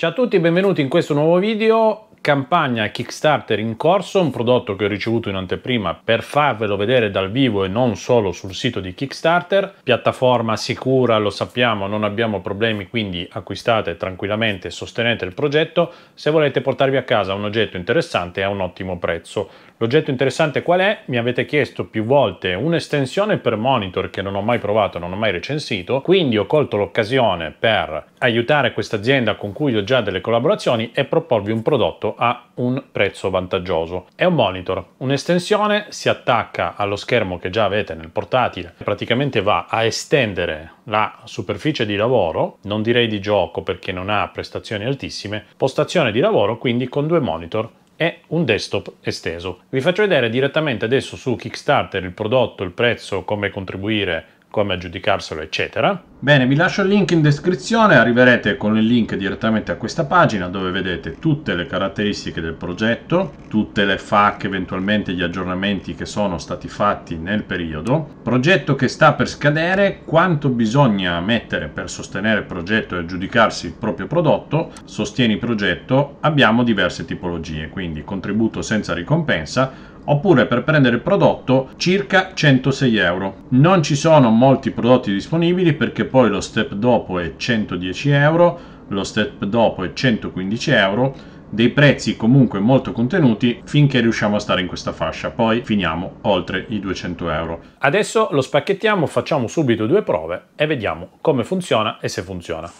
Ciao a tutti e benvenuti in questo nuovo video campagna Kickstarter in corso, un prodotto che ho ricevuto in anteprima per farvelo vedere dal vivo e non solo sul sito di Kickstarter. Piattaforma sicura, lo sappiamo, non abbiamo problemi, quindi acquistate tranquillamente, sostenete il progetto se volete portarvi a casa un oggetto interessante a un ottimo prezzo. L'oggetto interessante qual è? Mi avete chiesto più volte un'estensione per monitor che non ho mai provato, non ho mai recensito, quindi ho colto l'occasione per aiutare questa azienda con cui ho già delle collaborazioni e proporvi un prodotto a un prezzo vantaggioso. È un monitor, un'estensione si attacca allo schermo che già avete nel portatile, praticamente va a estendere la superficie di lavoro, non direi di gioco perché non ha prestazioni altissime, postazione di lavoro quindi con due monitor è un desktop esteso. Vi faccio vedere direttamente adesso su Kickstarter il prodotto, il prezzo, come contribuire come aggiudicarselo, eccetera. Bene, vi lascio il link in descrizione, arriverete con il link direttamente a questa pagina dove vedete tutte le caratteristiche del progetto, tutte le FAQ, eventualmente gli aggiornamenti che sono stati fatti nel periodo, progetto che sta per scadere, quanto bisogna mettere per sostenere il progetto e aggiudicarsi il proprio prodotto, sostieni il progetto, abbiamo diverse tipologie, quindi contributo senza ricompensa, oppure per prendere il prodotto circa 106 euro. Non ci sono molti prodotti disponibili perché poi lo step dopo è 110 euro, lo step dopo è 115 euro dei prezzi comunque molto contenuti finché riusciamo a stare in questa fascia, poi finiamo oltre i 200 euro. Adesso lo spacchettiamo, facciamo subito due prove e vediamo come funziona e se funziona.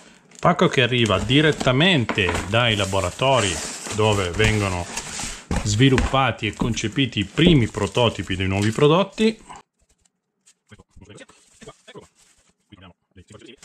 Pacco che arriva direttamente dai laboratori dove vengono sviluppati e concepiti i primi prototipi dei nuovi prodotti.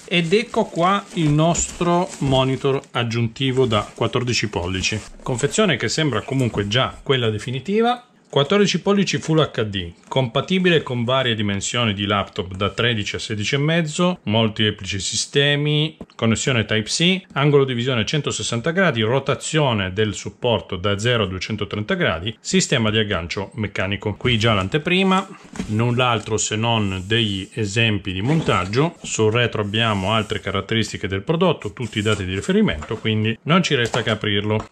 Ed ecco qua il nostro monitor aggiuntivo da 14 pollici, confezione che sembra comunque già quella definitiva, 14 pollici Full HD, compatibile con varie dimensioni di laptop da 13 a 16,5, molteplici sistemi, connessione Type-C, angolo di visione 160 gradi, rotazione del supporto da 0 a 230 gradi, sistema di aggancio meccanico. Qui già l'anteprima, null'altro se non degli esempi di montaggio. Sul retro abbiamo altre caratteristiche del prodotto, tutti i dati di riferimento, quindi non ci resta che aprirlo.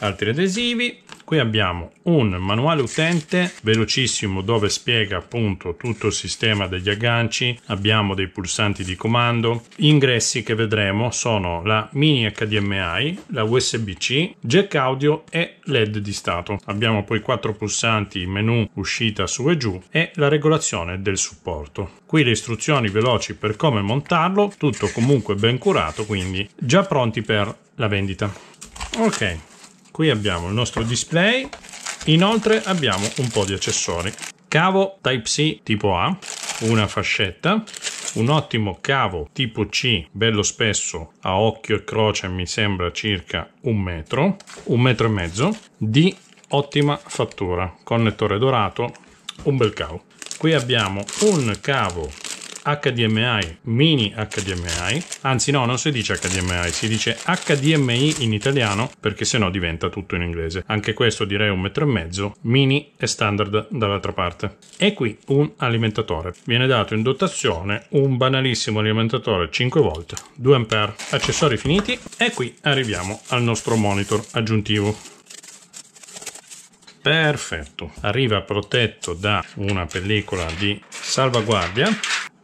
Altri adesivi, Qui abbiamo un manuale utente velocissimo dove spiega appunto tutto il sistema degli agganci, abbiamo dei pulsanti di comando, gli ingressi che vedremo sono la mini HDMI, la USB-C, jack audio e LED di stato. Abbiamo poi quattro pulsanti menu uscita su e giù e la regolazione del supporto. Qui le istruzioni veloci per come montarlo, tutto comunque ben curato, quindi già pronti per la vendita. Ok, qui abbiamo il nostro display, inoltre abbiamo un po' di accessori. Cavo Type-C tipo A, una fascetta, un ottimo cavo tipo C, bello spesso, a occhio e croce mi sembra circa un metro, un metro e mezzo, di ottima fattura, connettore dorato, un bel cavo. Qui abbiamo un cavo HDMI, mini HDMI, anzi no, non si dice HDMI, si dice HDMI in italiano perché sennò diventa tutto in inglese. Anche questo direi un metro e mezzo, mini e standard dall'altra parte. E qui un alimentatore. Viene dato in dotazione un banalissimo alimentatore 5V, 2A, accessori finiti e qui arriviamo al nostro monitor aggiuntivo. Perfetto, arriva protetto da una pellicola di salvaguardia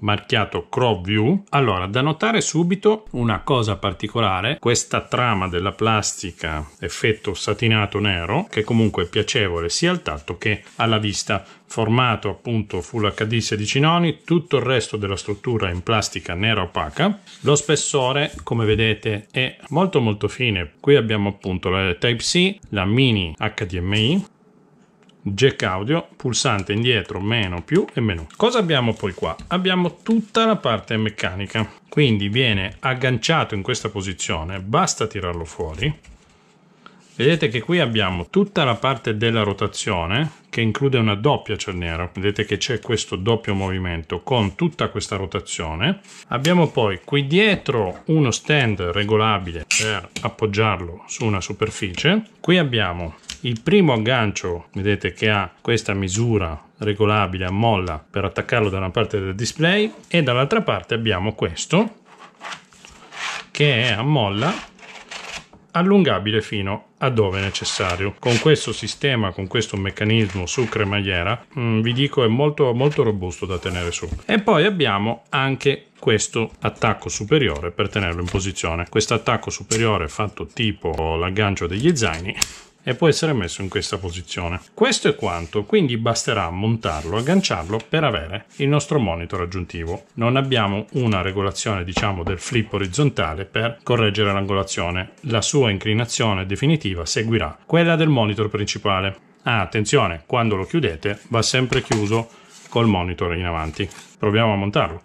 marchiato crop view. Allora, da notare subito una cosa particolare, questa trama della plastica effetto satinato nero, che comunque è piacevole sia al tatto che alla vista formato appunto Full HD 16 noni, tutto il resto della struttura in plastica nera opaca. Lo spessore, come vedete, è molto molto fine. Qui abbiamo appunto la Type-C, la mini HDMI, jack audio, pulsante indietro, meno, più e meno. Cosa abbiamo poi qua? Abbiamo tutta la parte meccanica, quindi viene agganciato in questa posizione, basta tirarlo fuori Vedete che qui abbiamo tutta la parte della rotazione che include una doppia cerniera. Vedete che c'è questo doppio movimento con tutta questa rotazione. Abbiamo poi qui dietro uno stand regolabile per appoggiarlo su una superficie. Qui abbiamo il primo aggancio, vedete che ha questa misura regolabile a molla per attaccarlo da una parte del display e dall'altra parte abbiamo questo che è a molla allungabile fino a dove necessario. Con questo sistema, con questo meccanismo su cremaiera, mh, mm, vi dico è molto, molto robusto da tenere su. E poi abbiamo anche questo attacco superiore per tenerlo in posizione. Questo attacco superiore fatto tipo l'aggancio degli zaini e può essere messo in questa posizione. Questo è quanto, quindi basterà montarlo, agganciarlo per avere il nostro monitor aggiuntivo. Non abbiamo una regolazione diciamo del flip orizzontale per correggere l'angolazione, la sua inclinazione definitiva seguirà quella del monitor principale. Ah, attenzione, quando lo chiudete va sempre chiuso col monitor in avanti. Proviamo a montarlo.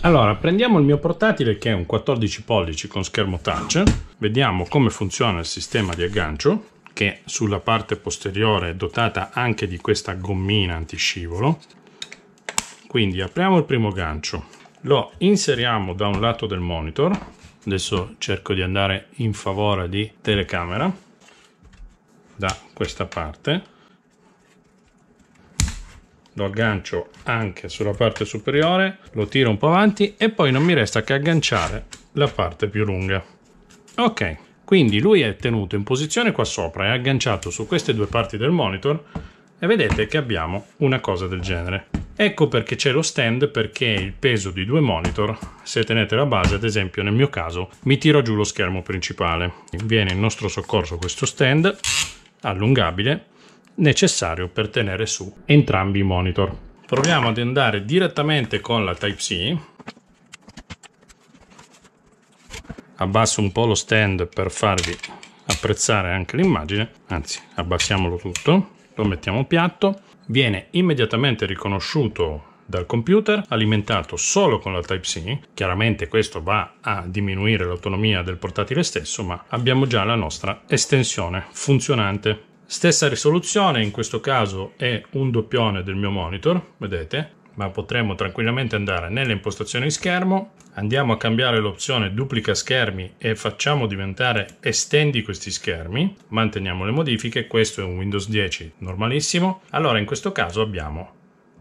Allora, prendiamo il mio portatile che è un 14 pollici con schermo touch, vediamo come funziona il sistema di aggancio che sulla parte posteriore è dotata anche di questa gommina antiscivolo. Quindi apriamo il primo gancio, lo inseriamo da un lato del monitor, adesso cerco di andare in favore di telecamera, da questa parte, lo aggancio anche sulla parte superiore, lo tiro un po' avanti e poi non mi resta che agganciare la parte più lunga. Ok, quindi lui è tenuto in posizione qua sopra, è agganciato su queste due parti del monitor e vedete che abbiamo una cosa del genere. Ecco perché c'è lo stand, perché il peso di due monitor, se tenete la base, ad esempio nel mio caso, mi tiro giù lo schermo principale. Viene in nostro soccorso questo stand allungabile necessario per tenere su entrambi i monitor. Proviamo ad andare direttamente con la Type-C abbasso un po' lo stand per farvi apprezzare anche l'immagine anzi abbassiamolo tutto lo mettiamo piatto viene immediatamente riconosciuto dal computer alimentato solo con la Type-C. Chiaramente questo va a diminuire l'autonomia del portatile stesso, ma abbiamo già la nostra estensione funzionante. Stessa risoluzione, in questo caso è un doppione del mio monitor, vedete, ma potremmo tranquillamente andare nelle impostazioni schermo, andiamo a cambiare l'opzione duplica schermi e facciamo diventare estendi questi schermi, manteniamo le modifiche, questo è un Windows 10 normalissimo, allora in questo caso abbiamo,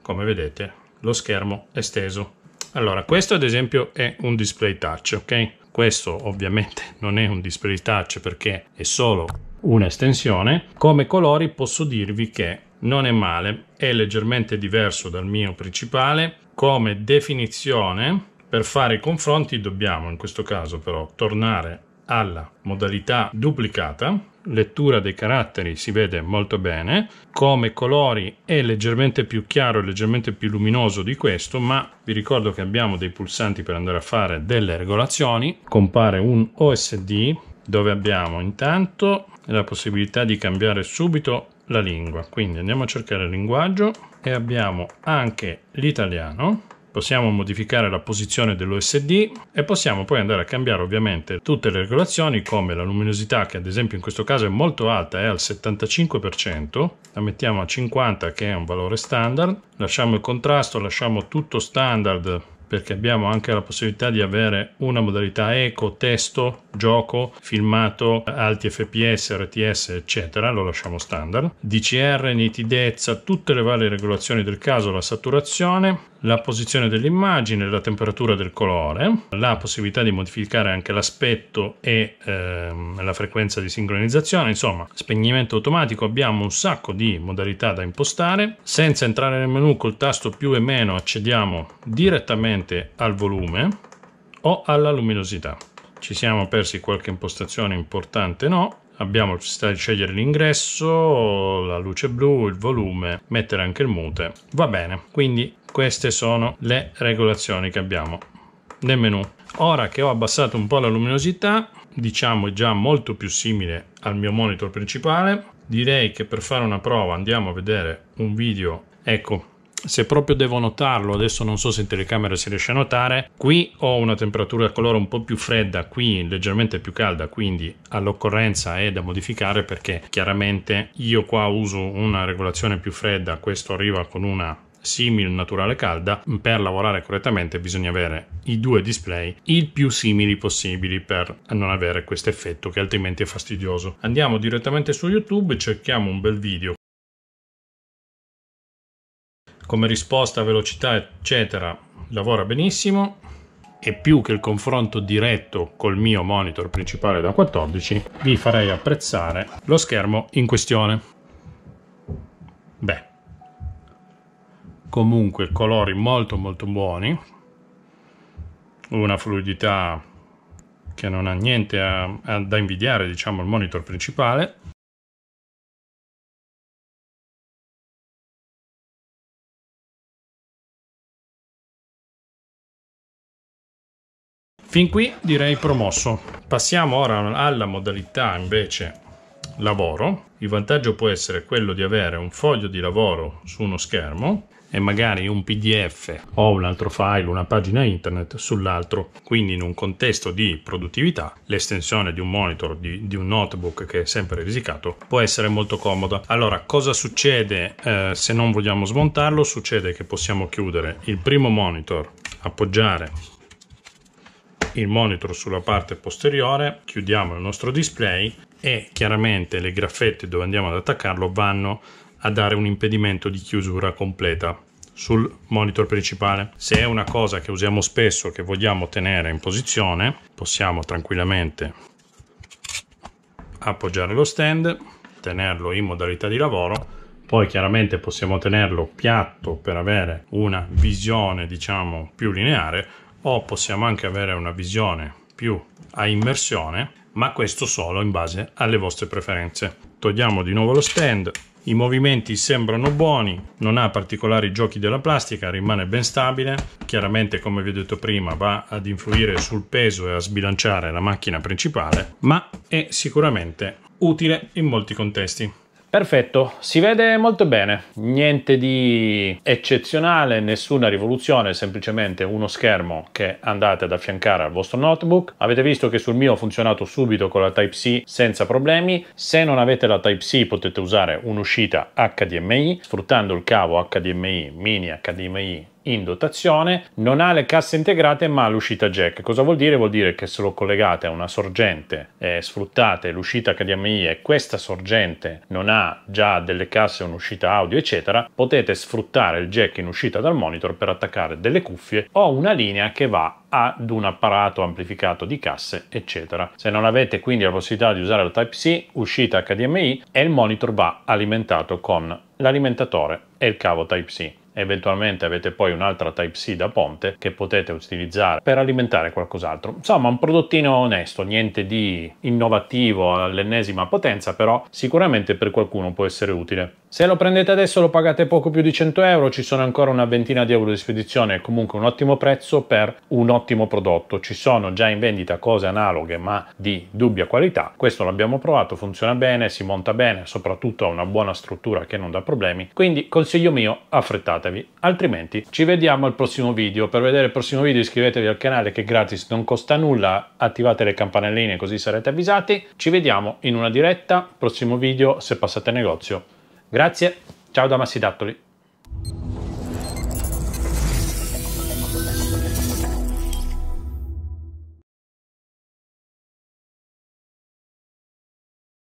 come vedete, lo schermo esteso. Allora, questo ad esempio è un display touch, ok? Questo ovviamente non è un display touch perché è solo un'estensione. Come colori posso dirvi che non è male, è leggermente diverso dal mio principale come definizione. Per fare i confronti dobbiamo in questo caso però tornare alla modalità duplicata, lettura dei caratteri si vede molto bene, come colori è leggermente più chiaro e leggermente più luminoso di questo, ma vi ricordo che abbiamo dei pulsanti per andare a fare delle regolazioni, compare un OSD dove abbiamo intanto la possibilità di cambiare subito la lingua. Quindi andiamo a cercare il linguaggio e abbiamo anche l'italiano. Possiamo modificare la posizione dell'OSD e possiamo poi andare a cambiare ovviamente tutte le regolazioni come la luminosità che ad esempio in questo caso è molto alta, è al 75%, la mettiamo a 50 che è un valore standard, lasciamo il contrasto, lasciamo tutto standard perché abbiamo anche la possibilità di avere una modalità eco, testo, gioco, filmato, alti fps, rts eccetera, lo lasciamo standard, DCR, nitidezza, tutte le varie regolazioni del caso, la saturazione, la posizione dell'immagine, la temperatura del colore, la possibilità di modificare anche l'aspetto e ehm, la frequenza di sincronizzazione, insomma spegnimento automatico, abbiamo un sacco di modalità da impostare, senza entrare nel menu col tasto più e meno accediamo direttamente direttamente al volume o alla luminosità. Ci siamo persi qualche impostazione importante, no? Abbiamo necessità di scegliere l'ingresso, la luce blu, il volume, mettere anche il mute. Va bene, quindi queste sono le regolazioni che abbiamo nel menu. Ora che ho abbassato un po' la luminosità, diciamo già molto più simile al mio monitor principale. Direi che per fare una prova andiamo a vedere un video. Ecco, se proprio devo notarlo, adesso non so se in telecamera si riesce a notare, qui ho una temperatura colore un po' più fredda, qui leggermente più calda, quindi all'occorrenza è da modificare perché chiaramente io qua uso una regolazione più fredda, questo arriva con una simile naturale calda, per lavorare correttamente bisogna avere i due display il più simili possibili per non avere questo effetto che altrimenti è fastidioso. Andiamo direttamente su YouTube e cerchiamo un bel video come risposta, velocità, eccetera, lavora benissimo e più che il confronto diretto col mio monitor principale da 14, vi farei apprezzare lo schermo in questione. Beh, comunque colori molto molto buoni, una fluidità che non ha niente a, a, da invidiare diciamo al monitor principale Fin qui direi promosso. Passiamo ora alla modalità invece lavoro. Il vantaggio può essere quello di avere un foglio di lavoro su uno schermo e magari un PDF o un altro file, una pagina internet sull'altro. Quindi in un contesto di produttività, l'estensione di un monitor, di, di, un notebook che è sempre risicato, può essere molto comoda. Allora, cosa succede eh, se non vogliamo smontarlo? Succede che possiamo chiudere il primo monitor, appoggiare il monitor sulla parte posteriore, chiudiamo il nostro display e chiaramente le graffette dove andiamo ad attaccarlo vanno a dare un impedimento di chiusura completa sul monitor principale. Se è una cosa che usiamo spesso che vogliamo tenere in posizione, possiamo tranquillamente appoggiare lo stand, tenerlo in modalità di lavoro, poi chiaramente possiamo tenerlo piatto per avere una visione diciamo più lineare o possiamo anche avere una visione più a immersione, ma questo solo in base alle vostre preferenze. Togliamo di nuovo lo stand. I movimenti sembrano buoni, non ha particolari giochi della plastica, rimane ben stabile. Chiaramente, come vi ho detto prima, va ad influire sul peso e a sbilanciare la macchina principale, ma è sicuramente utile in molti contesti. Perfetto, si vede molto bene, niente di eccezionale, nessuna rivoluzione, semplicemente uno schermo che andate ad affiancare al vostro notebook. Avete visto che sul mio ha funzionato subito con la Type-C senza problemi. Se non avete la Type-C potete usare un'uscita HDMI sfruttando il cavo HDMI, mini HDMI in dotazione, non ha le casse integrate ma l'uscita jack. Cosa vuol dire? Vuol dire che se lo collegate a una sorgente e eh, sfruttate l'uscita HDMI e questa sorgente non ha già delle casse, un'uscita audio eccetera, potete sfruttare il jack in uscita dal monitor per attaccare delle cuffie o una linea che va ad un apparato amplificato di casse eccetera. Se non avete quindi la possibilità di usare la Type-C, uscita HDMI e il monitor va alimentato con l'alimentatore e il cavo Type-C. Eventualmente avete poi un'altra Type-C da ponte che potete utilizzare per alimentare qualcos'altro. Insomma, un prodottino onesto, niente di innovativo all'ennesima potenza, però sicuramente per qualcuno può essere utile. Se lo prendete adesso lo pagate poco più di 100 euro, ci sono ancora una ventina di euro di spedizione, è comunque un ottimo prezzo per un ottimo prodotto. Ci sono già in vendita cose analoghe ma di dubbia qualità, questo l'abbiamo provato, funziona bene, si monta bene, soprattutto ha una buona struttura che non dà problemi, quindi consiglio mio affrettatevi, altrimenti ci vediamo al prossimo video. Per vedere il prossimo video iscrivetevi al canale che è gratis, non costa nulla, attivate le campanelline così sarete avvisati, ci vediamo in una diretta, prossimo video se passate al negozio Grazie, ciao da Massidattoli.